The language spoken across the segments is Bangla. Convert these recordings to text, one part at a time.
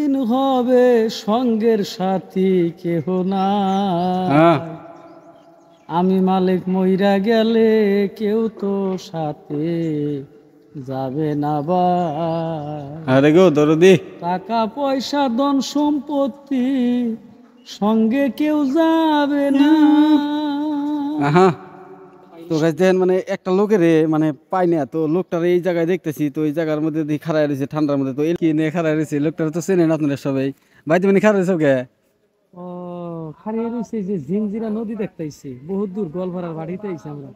দিন হবে সঙ্গের সাথী কেহ না হ্যাঁ। আমি মালিক মইরা গেলে কেউ তো সাথে যাবে না বা আরে গো টাকা পয়সা ধন সম্পত্তি সঙ্গে কেউ যাবে না তো গাছ দেখেন মানে একটা লোকের মানে পাই না তো লোকটার এই জায়গায় দেখতেছি তো এই জায়গার মধ্যে দিয়ে খাড়াই রয়েছে ঠান্ডার মধ্যে তো কি নিয়ে খাড়াই রয়েছে লোকটার তো চেনেন আপনারা সবাই ভাই তুমি খাড়া রয়েছে কে ও খাড়িয়ে রয়েছে যে ঝিমঝিরা নদী দেখতেছি বহুত দূর গোলভাড়ার বাড়িতে আইছি আমরা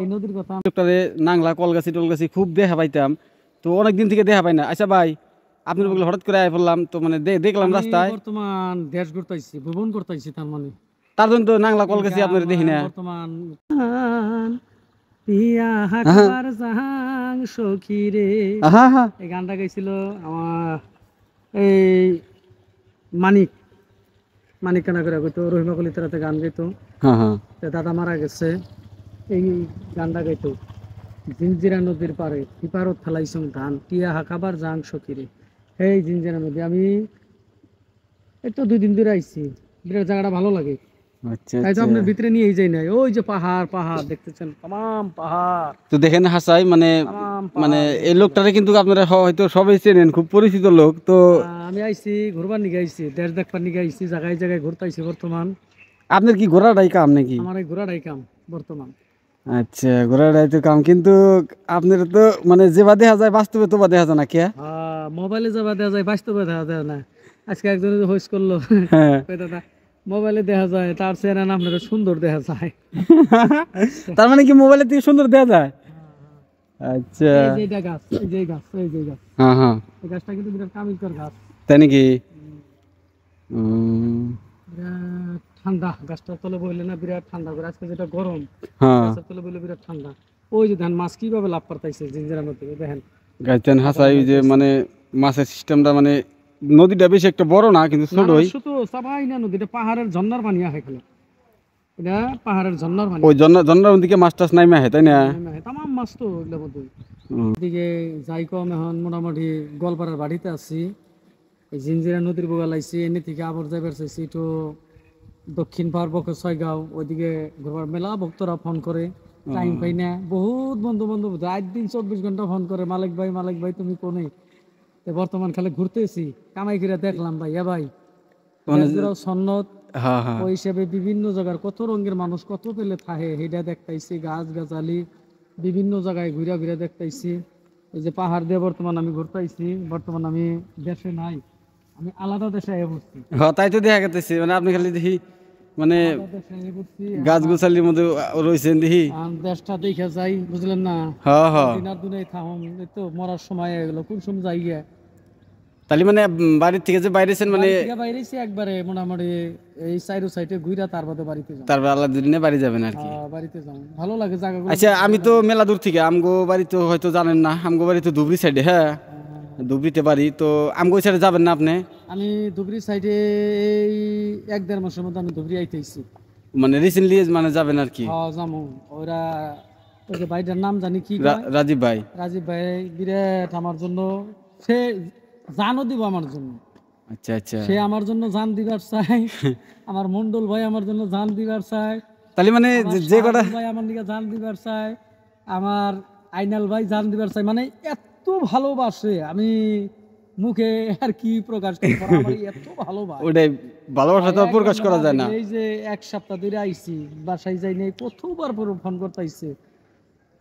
এই নদীর কথা লোকটারে নাংলা কলগাছি টলগাছি খুব দেখা পাইতাম তো অনেক দিন থেকে দেখা পাই না আচ্ছা ভাই আপনার বললে হঠাৎ করে আয় পড়লাম তো মানে দেখলাম রাস্তায় বর্তমান দেশ করতেছি ভ্রমণ করতেছি তার মানে তার জন্য তো নাংলা কল গেছি আপনার দেখি না পিয়া রে এই গানটা গাইছিল আমার এই মানিক মানিক করে রহিমা গান গাইতো হ্যাঁ, হ্যাঁ। দাদা মারা গেছে এই গানটা গাইত জিঞ্জিরা নদীর পারে ইপারত থালাইসং ধান টিয়া হাকাবার জাং রে এই জিঞ্জিরা নদী আমি এই তো দুই দিন ধরে আইছি বিরাট জায়গাটা ভালো লাগে আচ্ছা, আচ্ছা। আপনার তো মানে, মানে তো কি ঘোরাটাই কাম নাকি এই কাম বর্তমান আচ্ছা কাম কিন্তু আপনার তো মানে যেবা দেখা যায় বাস্তবে তো বাদে না কে হ্যাঁ? মোবাইলে যেবা দেখা যায় বাস্তবে দেখা যায় না আজকে একজন হোস করলো হ্যাঁ। দাদা মোবাইলে দেখা যায় তার চেহারা না আপনার সুন্দর দেখা যায় তার মানে কি মোবাইলের থেকে সুন্দর দেখা যায় আচ্ছা গাছ এই যে গাছ এই যে গাছ হ্যাঁ হ্যাঁ এই গাছটা কিন্তু বিরাট গাছ তাই নাকি ঠান্ডা গাছটার তলে বইলে না বিরাট ঠান্ডা করে আজকে যেটা গরম হ্যাঁ তলে বইলে বিরাট ঠান্ডা ওই যে ধান মাছ কিভাবে লাভ পারতাইছে জিঞ্জিরার মধ্যে দেখেন গাছ ধান হাসাই যে মানে মাছের সিস্টেমটা মানে নদীটা বেশি একটা বড় না কিন্তু ছোটই শুধু সবাই না নদীটা পাহাড়ের ঝর্ণার পানি আহে খেলে এটা পাহাড়ের ঝর্ণার পানি ওই ঝর্ণা ঝর্ণার দিকে মাছ টাছ নাই আহে তাই না হ্যাঁ, তামাম মাছ তো এগুলো মধ্যে এদিকে যাই কম এখন মোটামুটি গোয়ালপাড়ার বাড়িতে আছি জিঞ্জিরা নদীর বোগা লাইছি এনে থেকে আবার যাইবার চাইছি তো দক্ষিণ পাহাড় বক্ষ ছয়গাঁও ওইদিকে ঘোরবার মেলা ভক্তরা ফোন করে টাইম পাই না বহুত বন্ধু বান্ধব আট দিন চব্বিশ ঘন্টা ফোন করে মালিক ভাই মালিক ভাই তুমি কোনে বর্তমান খালে ঘুরতেছি কামাই করে দেখলাম ভাই এ ভাই মানে সন্নত হ্যাঁ, হ্যাঁ। ওই বিভিন্ন জায়গার কত রঙের মানুষ কত পেলে থাহে হেডা দেখতাইছি গাছ গাছালি বিভিন্ন জায়গায় ঘুরে ঘুরে দেখতেছি এই যে পাহাড় দিয়ে বর্তমান আমি ঘুরতেছি বর্তমান আমি দেশে নাই আমি আলাদা দেশে বসছি হ্যাঁ তাই তো দেখা গেতেছি মানে আপনি খালি দেখি মানে গাছ গোছালির মধ্যে রয়েছেন দেখি দেশটা দেখে যাই বুঝলেন না হ্যাঁ হ্যাঁ দিনার দুনে তো মরার সময় এগুলো কোন সময় যাই গিয়া তাহলে মানে, মানে বাড়ির থেকে যে বাইরেছেন মানে বাইরেছি একবারে মোটামুটি এই সাইড সাইডে ঘুরা তার বাদে বাড়িতে যাব তারপর আল্লাহ দিনে বাড়ি যাবেন আর কি হ্যাঁ, বাড়িতে যাও ভালো লাগে জায়গাগুলো আচ্ছা আমি তো মেলা দূর থেকে আমগো বাড়ি তো হয়তো জানেন না আমগো বাড়ি তো ধুবড়ি সাইডে হ্যাঁ, হ্যাঁ, হ্যাঁ। ধুবড়িতে বাড়ি তো আমগো সাইডে যাবেন না আপনি আমি ধুবড়ি সাইডে এই এক দেড় মাসের মধ্যে আমি ধুবড়ি আইতেছি মানে রিসেন্টলি মানে যাবেন আর কি হ্যাঁ যাবো ওরা ওই ভাইটার নাম জানি কি রাজীব ভাই রাজীব ভাই বিরাট আমার জন্য সে জানও দিব আমার জন্য আচ্ছা আচ্ছা সে আমার জন্য জান দিবার চাই আমার মন্ডল ভাই আমার জন্য জান দিবার চাই তাহলে মানে যে কটা ভাই আমার দিকে জান দিবার চাই আমার আইনাল ভাই জান দিবার চাই মানে এত ভালোবাসে আমি মুখে আর কি প্রকাশ ভালোবাসা তো প্রকাশ করা যায় না এই যে এক সপ্তাহ ধরে বাসায় যাই নাই কতবার ফোন করতেইছে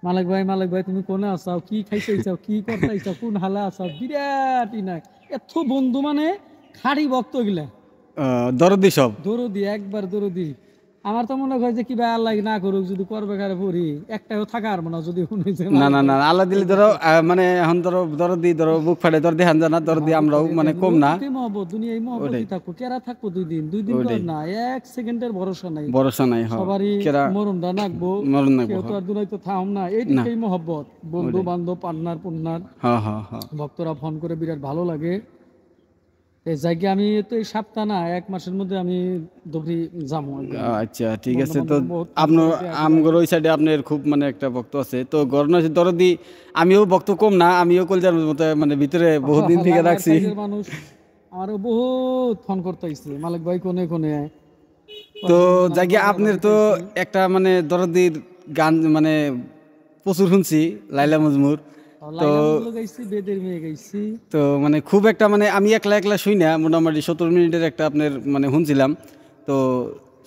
মালিক ভাই মালিক ভাই তুমি কোনে আসাও কি খাইতেইছাও কি করতেইছাও কোন হালে আসাও বিরাট নাই এত বন্ধু মানে খাড়ি ভক্ত গিলা দরদি সব দরদি একবার দরদি আমার তো মনে হয় যে কি ভাই আল্লাহ না করুক যদি করবে কারে পড়ি একটাও থাকা আর মনে যদি উনি না না না আল্লাহ দিলে ধরো মানে এখন ধরো ধরো দি ধরো বুক ফাটে ধরো দেখান জানা ধরো দি আমরাও মানে কম না মহব্বত দুনিয়া এই কি থাকো কেরা থাকো দুই দিন দুই দিন ধর না এক সেকেন্ডের ভরসা নাই ভরসা নাই হ্যাঁ। সবারই মরণটা নাকবো মরণ নাকবো কেউ তো হ্যাঁ। আর দুনাই তো থাম না এই দিকেই মহব্বত বন্ধু বান্ধব পান্নার পুন্নার হ্যাঁ, ভক্তরা ফোন করে বিরাট ভালো লাগে এই আমি তো এই সপ্তাহ না এক মাসের মধ্যে আমি দবরি যাবো আচ্ছা ঠিক আছে তো আপনার আমগর ওই সাইডে আপনার খুব মানে একটা ভক্ত আছে তো গরনা দরদি আমিও ভক্ত কম না আমিও কলজার মতো মানে ভিতরে বহুত দিন থেকে রাখছি মানুষ আমারও বহুত ফোন করতে আইছে মালিক ভাই কোনে কোনে তো জায়গা আপনার তো একটা মানে দরদির গান মানে প্রচুর শুনছি লাইলা মজমুর তো মানে খুব একটা মানে আমি একলা একলা শুই না মোটামুটি সতেরো মিনিটের একটা আপনার মানে শুনছিলাম তো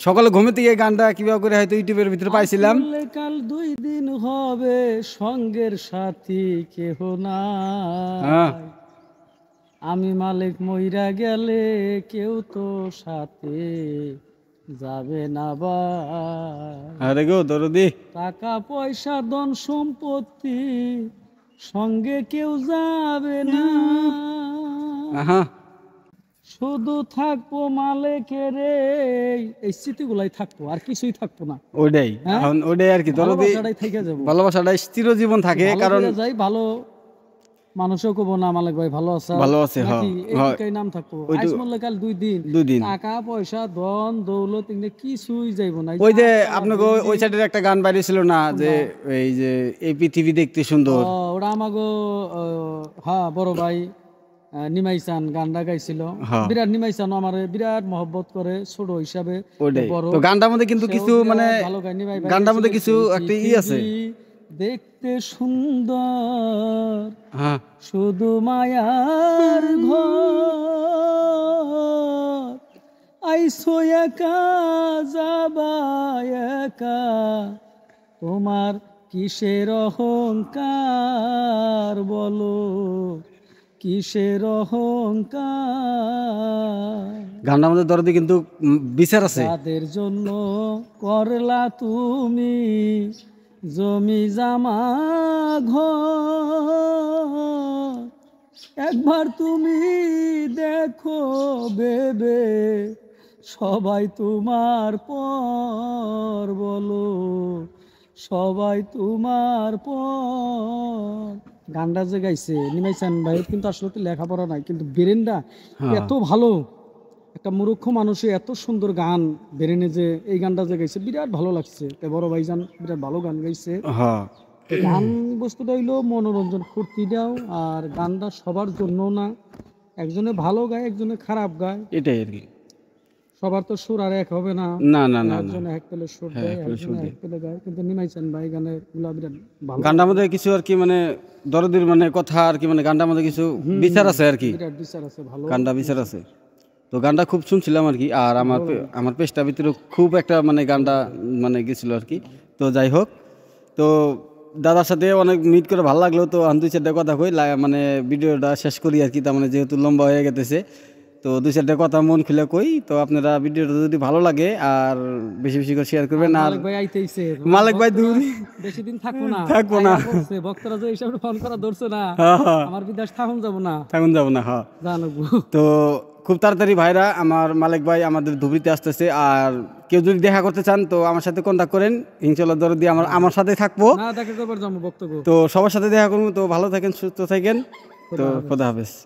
সকালে ঘুমে গিয়ে গানটা কিভাবে করে হয়তো ইউটিউবের ভিতরে পাইছিলাম কাল দুই দিন হবে সঙ্গের সাথী কেহ না হ্যাঁ। আমি মালিক মইরা গেলে কেউ তো সাথে যাবে না বা আরে গো দরদি টাকা পয়সা ধন সম্পত্তি সঙ্গে কেউ যাবে না শুধু থাকবো মালেকের এই গুলাই থাকবো আর কিছুই থাকবো না ওটাই হ্যাঁ? ওটাই আর কি ভালোবাসাটাই থেকে যাবো ভালোবাসাটাই জীবন থাকে কারণ যাই ভালো মানুষও কব না মালিক ভাই ভালো আছে ভালো আছে হ্যাঁ। হ্যাঁ। এই নাম থাকবো আইসমল্লা কাল দুই দিন দুই দিন টাকা পয়সা ধন দৌলত ইনে কিছুই যাইবো না ওই যে আপনাকে ওই সাইডের একটা গান বাইরে না যে এই যে এই পৃথিবী দেখতে সুন্দর ওরা আমাগো হ্যাঁ বড় ভাই নিমাইসান গানটা গাইছিল হ্যাঁ। বিরাট নিমাইসান আমার বিরাট মহব্বত করে ছোট হিসাবে বড় তো গানটার মধ্যে কিন্তু কিছু মানে গানটার মধ্যে কিছু একটা ই আছে দেখতে সুন্দর হ্যাঁ। শুধু মায়ার ঘর আইসো একা যাবা একা তোমার কিসের অহংকার বলো কিসের অহংকার গানটা আমাদের দরদি কিন্তু বিচার আছে তাদের জন্য করলা তুমি জমি জামা ঘ একবার তুমি দেখো বেবে সবাই তোমার পর বলো সবাই তোমার পর গানটা যে গাইছে নিমাইছেন ভাই কিন্তু আসলে লেখাপড়া নাই কিন্তু বেরেনটা হ্যাঁ। এত ভালো একটা মূর্খ মানুষে এত সুন্দর গান বেরেনে যে এই গানটা যে গাইছে বিরাট ভালো লাগছে তাই বড় ভাইজান বিরাট ভালো গান গাইছে হ্যাঁ। গান বস্তুটা হইলো মনোরঞ্জন দাও আর গানটা সবার জন্য না একজনে ভালো গায় একজনে খারাপ গায় এটাই আর কি সবার তো সুর আর এক হবে না না না না একজনে এক পেলে সুর হ্যাঁ, দেয় একজনে এক পেলে গায় কিন্তু নিমাইছেন ভাই গানে গুলা বিরাট ভালো গানটার মধ্যে কিছু আর কি মানে দরদির মানে কথা আর কি মানে গানটার মধ্যে কিছু বিচার আছে আর কি বিচার আছে ভালো গানটা বিচার আছে তো গানটা খুব শুনছিলাম আর কি আর আমার আমার পেশটা ভিতরে খুব একটা মানে গানটা মানে গেছিলো আর কি তো যাই হোক তো দাদার সাথে অনেক মিট করে ভালো লাগলো তো আমি দুই চারটা কথা কই মানে ভিডিওটা শেষ করি আর কি তার মানে যেহেতু লম্বা হয়ে গেতেছে তো দুই চারটা কথা মন খুলে কই তো আপনারা ভিডিওটা যদি ভালো লাগে আর বেশি বেশি করে শেয়ার করবেন আর মালিক ভাই দূর বেশি দিন থাকবো না থাকবো না ভক্তরা যে এইসব ফোন করা ধরছে না হ্যাঁ, হ্যাঁ। আমার বিদেশ থাকুন যাব না থাকুন যাব না হ্যাঁ তো খুব তাড়াতাড়ি ভাইরা আমার মালিক ভাই আমাদের ধুবড়িতে আসতেছে আর কেউ যদি দেখা করতে চান তো আমার সাথে কন্ট্যাক্ট করেন ইনশাল্লাহ দর দিয়ে আমার আমার সাথে থাকবো তো সবার সাথে দেখা করবো তো ভালো থাকেন সুস্থ থাকেন তো খোদা হাফেজ